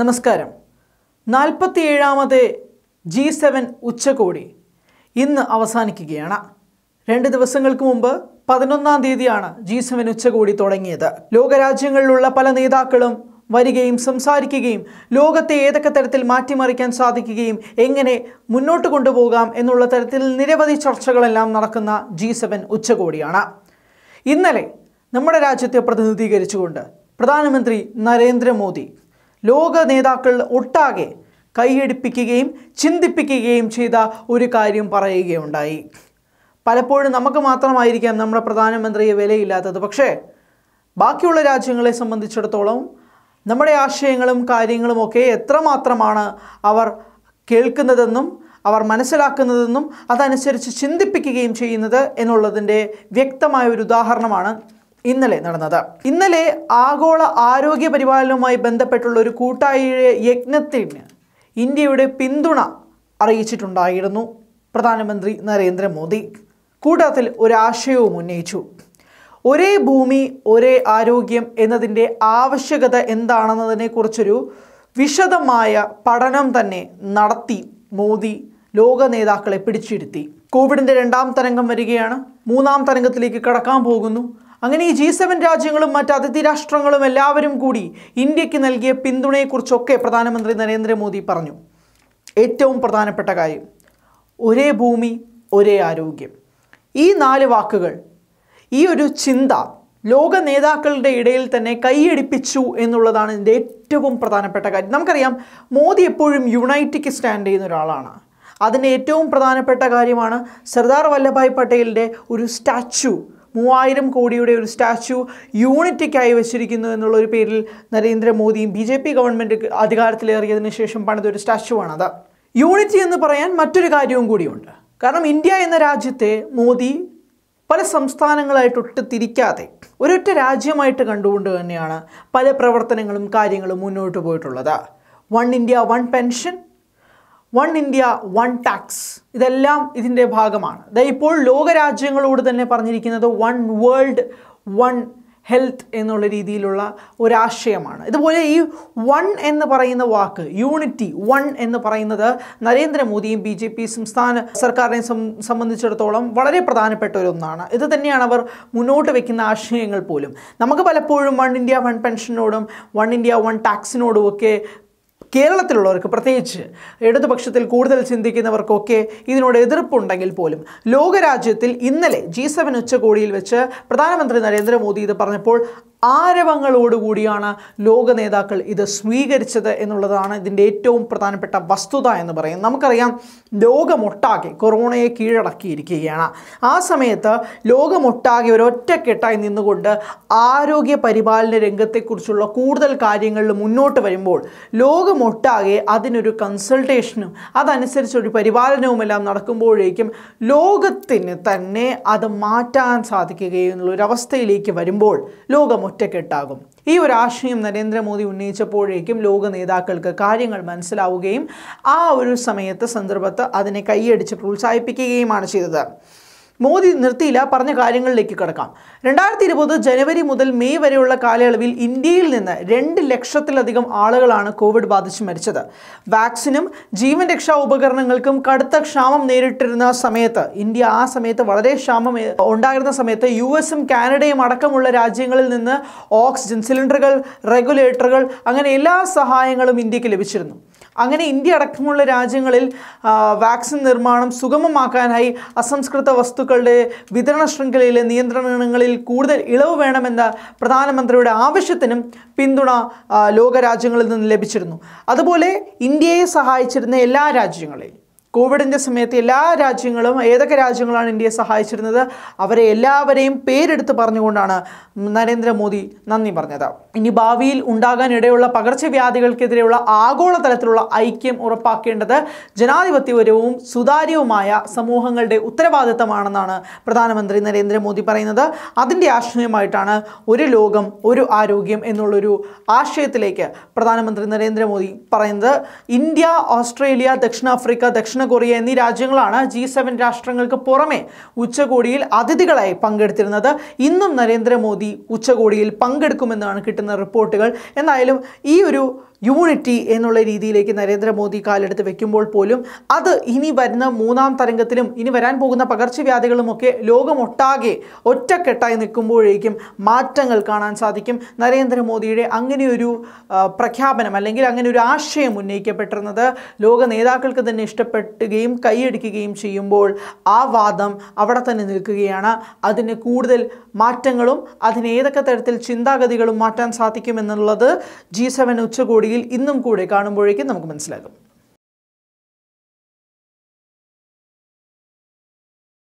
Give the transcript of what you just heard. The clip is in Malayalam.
നമസ്കാരം നാൽപ്പത്തിയേഴാമത് ജി സെവൻ ഉച്ചകോടി ഇന്ന് അവസാനിക്കുകയാണ് രണ്ട് ദിവസങ്ങൾക്ക് മുമ്പ് പതിനൊന്നാം തീയതിയാണ് ജി സെവൻ ഉച്ചകോടി തുടങ്ങിയത് ലോകരാജ്യങ്ങളിലുള്ള പല നേതാക്കളും വരികയും സംസാരിക്കുകയും ലോകത്തെ ഏതൊക്കെ തരത്തിൽ മാറ്റിമറിക്കാൻ സാധിക്കുകയും എങ്ങനെ മുന്നോട്ട് കൊണ്ടുപോകാം എന്നുള്ള തരത്തിൽ നിരവധി ചർച്ചകളെല്ലാം നടക്കുന്ന ജി സെവൻ ഉച്ചകോടിയാണ് ഇന്നലെ നമ്മുടെ രാജ്യത്തെ പ്രതിനിധീകരിച്ചുകൊണ്ട് പ്രധാനമന്ത്രി നരേന്ദ്രമോദി ലോക നേതാക്കൾ ഒട്ടാകെ കൈയടിപ്പിക്കുകയും ചിന്തിപ്പിക്കുകയും ചെയ്ത ഒരു കാര്യം പറയുകയുണ്ടായി പലപ്പോഴും നമുക്ക് മാത്രമായിരിക്കാം നമ്മുടെ പ്രധാനമന്ത്രിയെ വിലയില്ലാത്തത് പക്ഷേ ബാക്കിയുള്ള രാജ്യങ്ങളെ സംബന്ധിച്ചിടത്തോളം നമ്മുടെ ആശയങ്ങളും കാര്യങ്ങളുമൊക്കെ എത്രമാത്രമാണ് അവർ കേൾക്കുന്നതെന്നും അവർ മനസ്സിലാക്കുന്നതെന്നും അതനുസരിച്ച് ചിന്തിപ്പിക്കുകയും ചെയ്യുന്നത് എന്നുള്ളതിൻ്റെ വ്യക്തമായ ഒരു ഉദാഹരണമാണ് ഇന്നലെ നടന്നത് ഇന്നലെ ആഗോള ആരോഗ്യ പരിപാലനവുമായി ബന്ധപ്പെട്ടുള്ള ഒരു കൂട്ടായ യജ്ഞത്തിന് ഇന്ത്യയുടെ പിന്തുണ അറിയിച്ചിട്ടുണ്ടായിരുന്നു പ്രധാനമന്ത്രി നരേന്ദ്രമോദി കൂട്ടത്തിൽ ഒരാശയവും ഉന്നയിച്ചു ഒരേ ഭൂമി ഒരേ ആരോഗ്യം എന്നതിൻ്റെ ആവശ്യകത കുറിച്ചൊരു വിശദമായ പഠനം തന്നെ നടത്തി മോദി ലോക നേതാക്കളെ പിടിച്ചിരുത്തി കോവിഡിൻ്റെ രണ്ടാം തരംഗം വരികയാണ് മൂന്നാം തരംഗത്തിലേക്ക് കടക്കാൻ പോകുന്നു അങ്ങനെ ഈ ജി സെവൻ രാജ്യങ്ങളും മറ്റ് അതിഥി രാഷ്ട്രങ്ങളും എല്ലാവരും കൂടി ഇന്ത്യക്ക് നൽകിയ പിന്തുണയെക്കുറിച്ചൊക്കെ പ്രധാനമന്ത്രി നരേന്ദ്രമോദി പറഞ്ഞു ഏറ്റവും പ്രധാനപ്പെട്ട കാര്യം ഒരേ ഭൂമി ഒരേ ആരോഗ്യം ഈ നാല് വാക്കുകൾ ഈ ഒരു ചിന്ത ലോക നേതാക്കളുടെ ഇടയിൽ തന്നെ കൈയടിപ്പിച്ചു എന്നുള്ളതാണ് ഇതിൻ്റെ ഏറ്റവും പ്രധാനപ്പെട്ട കാര്യം നമുക്കറിയാം മോദി എപ്പോഴും യുണൈറ്റിക്ക് സ്റ്റാൻഡ് ചെയ്യുന്ന ഒരാളാണ് അതിൻ്റെ ഏറ്റവും പ്രധാനപ്പെട്ട കാര്യമാണ് സർദാർ വല്ലഭായ് പട്ടേലിൻ്റെ ഒരു സ്റ്റാച്യു മൂവായിരം കോടിയുടെ ഒരു സ്റ്റാച്യു യൂണിറ്റിക്കായി വെച്ചിരിക്കുന്നു എന്നുള്ള ഒരു പേരിൽ നരേന്ദ്രമോദിയും ബി ജെ പി ഗവൺമെൻറ് അധികാരത്തിലേറിയതിന് ശേഷം പണിത ഒരു അത് യൂണിറ്റി എന്ന് പറയാൻ മറ്റൊരു കാര്യവും കൂടിയുണ്ട് കാരണം ഇന്ത്യ എന്ന രാജ്യത്തെ മോദി പല സംസ്ഥാനങ്ങളായിട്ട് ഒട്ട് തിരിക്കാതെ ഒരൊറ്റ രാജ്യമായിട്ട് കണ്ടുകൊണ്ട് തന്നെയാണ് പല പ്രവർത്തനങ്ങളും കാര്യങ്ങളും മുന്നോട്ട് പോയിട്ടുള്ളത് one India one pension one India one tax ഇതെല്ലാം ഇതിൻ്റെ ഭാഗമാണ് അതായത് ഇപ്പോൾ ലോകരാജ്യങ്ങളോട് തന്നെ പറഞ്ഞിരിക്കുന്നത് വൺ വേൾഡ് വൺ ഹെൽത്ത് എന്നുള്ള രീതിയിലുള്ള ഒരാശയമാണ് ഇതുപോലെ ഈ വൺ എന്ന് പറയുന്ന വാക്ക് യൂണിറ്റി വൺ എന്ന് പറയുന്നത് നരേന്ദ്രമോദിയും ബി ജെ പി സംസ്ഥാന സർക്കാരിനെ സംബന്ധിച്ചിടത്തോളം വളരെ പ്രധാനപ്പെട്ട ഒരു ഒന്നാണ് ഇത് തന്നെയാണ് അവർ മുന്നോട്ട് വയ്ക്കുന്ന ആശയങ്ങൾ പോലും നമുക്ക് പലപ്പോഴും വൺ ഇന്ത്യ വൺ പെൻഷനോടും വൺ ഇന്ത്യ വൺ ടാക്സിനോടും ഒക്കെ കേരളത്തിലുള്ളവർക്ക് പ്രത്യേകിച്ച് ഇടതുപക്ഷത്തിൽ കൂടുതൽ ചിന്തിക്കുന്നവർക്കൊക്കെ ഇതിനോട് എതിർപ്പുണ്ടെങ്കിൽ പോലും ലോകരാജ്യത്തിൽ ഇന്നലെ ജി സെവൻ ഉച്ചകോടിയിൽ വെച്ച് പ്രധാനമന്ത്രി നരേന്ദ്രമോദി ഇത് പറഞ്ഞപ്പോൾ ആരവങ്ങളോടുകൂടിയാണ് ലോക നേതാക്കൾ ഇത് സ്വീകരിച്ചത് എന്നുള്ളതാണ് ഇതിൻ്റെ ഏറ്റവും പ്രധാനപ്പെട്ട വസ്തുത എന്ന് പറയും നമുക്കറിയാം ലോകമൊട്ടാകെ കൊറോണയെ കീഴടക്കിയിരിക്കുകയാണ് ആ സമയത്ത് ലോകമൊട്ടാകെ ഒരൊറ്റക്കെട്ടായി നിന്നുകൊണ്ട് ആരോഗ്യ പരിപാലന രംഗത്തെക്കുറിച്ചുള്ള കൂടുതൽ കാര്യങ്ങളിൽ മുന്നോട്ട് വരുമ്പോൾ ലോകമൊട്ടാകെ അതിനൊരു കൺസൾട്ടേഷനും അതനുസരിച്ചൊരു പരിപാലനവുമെല്ലാം നടക്കുമ്പോഴേക്കും ലോകത്തിന് തന്നെ അത് മാറ്റാൻ സാധിക്കുകയെന്നുള്ളൊരവസ്ഥയിലേക്ക് വരുമ്പോൾ ലോകമൊ ഒറ്റക്കെട്ടാകും ഈ ഒരു ആശയം നരേന്ദ്രമോദി ഉന്നയിച്ചപ്പോഴേക്കും ലോക നേതാക്കൾക്ക് കാര്യങ്ങൾ മനസ്സിലാവുകയും ആ ഒരു സമയത്ത് സന്ദർഭത്ത് അതിനെ കൈയടിച്ച് പ്രോത്സാഹിപ്പിക്കുകയുമാണ് ചെയ്തത് മോദി നിർത്തിയില്ല പറഞ്ഞ കാര്യങ്ങളിലേക്ക് കിടക്കാം രണ്ടായിരത്തി ഇരുപത് ജനുവരി മുതൽ മെയ് വരെയുള്ള കാലയളവിൽ ഇന്ത്യയിൽ നിന്ന് രണ്ട് ലക്ഷത്തിലധികം ആളുകളാണ് കോവിഡ് ബാധിച്ച് മരിച്ചത് വാക്സിനും ജീവൻ രക്ഷാ ഉപകരണങ്ങൾക്കും കടുത്ത ക്ഷാമം നേരിട്ടിരുന്ന സമയത്ത് ഇന്ത്യ ആ സമയത്ത് വളരെ ക്ഷാമം ഉണ്ടായിരുന്ന സമയത്ത് യു എസും കാനഡയും അടക്കമുള്ള രാജ്യങ്ങളിൽ നിന്ന് ഓക്സിജൻ സിലിണ്ടറുകൾ റെഗുലേറ്ററുകൾ അങ്ങനെ എല്ലാ സഹായങ്ങളും ഇന്ത്യക്ക് ലഭിച്ചിരുന്നു അങ്ങനെ ഇന്ത്യ അടക്കമുള്ള രാജ്യങ്ങളിൽ വാക്സിൻ നിർമ്മാണം സുഗമമാക്കാനായി അസംസ്കൃത വസ്തുക്കളുടെ വിതരണ ശൃംഖലയിലെ നിയന്ത്രണങ്ങളിൽ കൂടുതൽ ഇളവ് വേണമെന്ന പ്രധാനമന്ത്രിയുടെ ആവശ്യത്തിനും പിന്തുണ ലോകരാജ്യങ്ങളിൽ നിന്ന് ലഭിച്ചിരുന്നു അതുപോലെ ഇന്ത്യയെ സഹായിച്ചിരുന്ന എല്ലാ രാജ്യങ്ങളെയും കോവിഡിൻ്റെ സമയത്ത് എല്ലാ രാജ്യങ്ങളും ഏതൊക്കെ രാജ്യങ്ങളാണ് ഇന്ത്യയെ സഹായിച്ചിരുന്നത് അവരെ എല്ലാവരെയും പേരെടുത്ത് പറഞ്ഞുകൊണ്ടാണ് നരേന്ദ്രമോദി നന്ദി പറഞ്ഞത് ഇനി ഭാവിയിൽ ഉണ്ടാകാനിടയുള്ള പകർച്ചവ്യാധികൾക്കെതിരെയുള്ള ആഗോളതലത്തിലുള്ള ഐക്യം ഉറപ്പാക്കേണ്ടത് ജനാധിപത്യപരവും സുതാര്യവുമായ സമൂഹങ്ങളുടെ ഉത്തരവാദിത്തമാണെന്നാണ് പ്രധാനമന്ത്രി നരേന്ദ്രമോദി പറയുന്നത് അതിൻ്റെ ആശയമായിട്ടാണ് ഒരു ലോകം ഒരു ആരോഗ്യം എന്നുള്ളൊരു ആശയത്തിലേക്ക് പ്രധാനമന്ത്രി നരേന്ദ്രമോദി പറയുന്നത് ഇന്ത്യ ഓസ്ട്രേലിയ ദക്ഷിണാഫ്രിക്ക ദക്ഷിണ ദക്ഷിണ കൊറിയ എന്നീ രാജ്യങ്ങളാണ് ജി സെവൻ രാഷ്ട്രങ്ങൾക്ക് പുറമെ ഉച്ചകോടിയിൽ അതിഥികളായി പങ്കെടുത്തിരുന്നത് ഇന്നും നരേന്ദ്രമോദി ഉച്ചകോടിയിൽ പങ്കെടുക്കുമെന്നാണ് കിട്ടുന്ന റിപ്പോർട്ടുകൾ എന്തായാലും ഈ ഒരു യൂണിറ്റി എന്നുള്ള രീതിയിലേക്ക് നരേന്ദ്രമോദി കാലെടുത്ത് വെക്കുമ്പോൾ പോലും അത് ഇനി വരുന്ന മൂന്നാം തരംഗത്തിലും ഇനി വരാൻ പോകുന്ന പകർച്ചവ്യാധികളുമൊക്കെ ലോകമൊട്ടാകെ ഒറ്റക്കെട്ടായി നിൽക്കുമ്പോഴേക്കും മാറ്റങ്ങൾ കാണാൻ സാധിക്കും നരേന്ദ്രമോദിയുടെ അങ്ങനെയൊരു പ്രഖ്യാപനം അല്ലെങ്കിൽ അങ്ങനെ ഒരു ആശയം ഉന്നയിക്കപ്പെട്ടിരുന്നത് ലോക നേതാക്കൾക്ക് തന്നെ ഇഷ്ടപ്പെടുകയും കൈയടിക്കുകയും ചെയ്യുമ്പോൾ ആ വാദം അവിടെ തന്നെ നിൽക്കുകയാണ് അതിന് കൂടുതൽ മാറ്റങ്ങളും അതിന് ഏതൊക്കെ തരത്തിൽ ചിന്താഗതികളും മാറ്റാൻ സാധിക്കുമെന്നുള്ളത് ജി സെവൻ ഉച്ചകോടി വീഡിയോയിൽ ഇന്നും കൂടെ കാണുമ്പോഴേക്കും നമുക്ക് മനസ്സിലാകും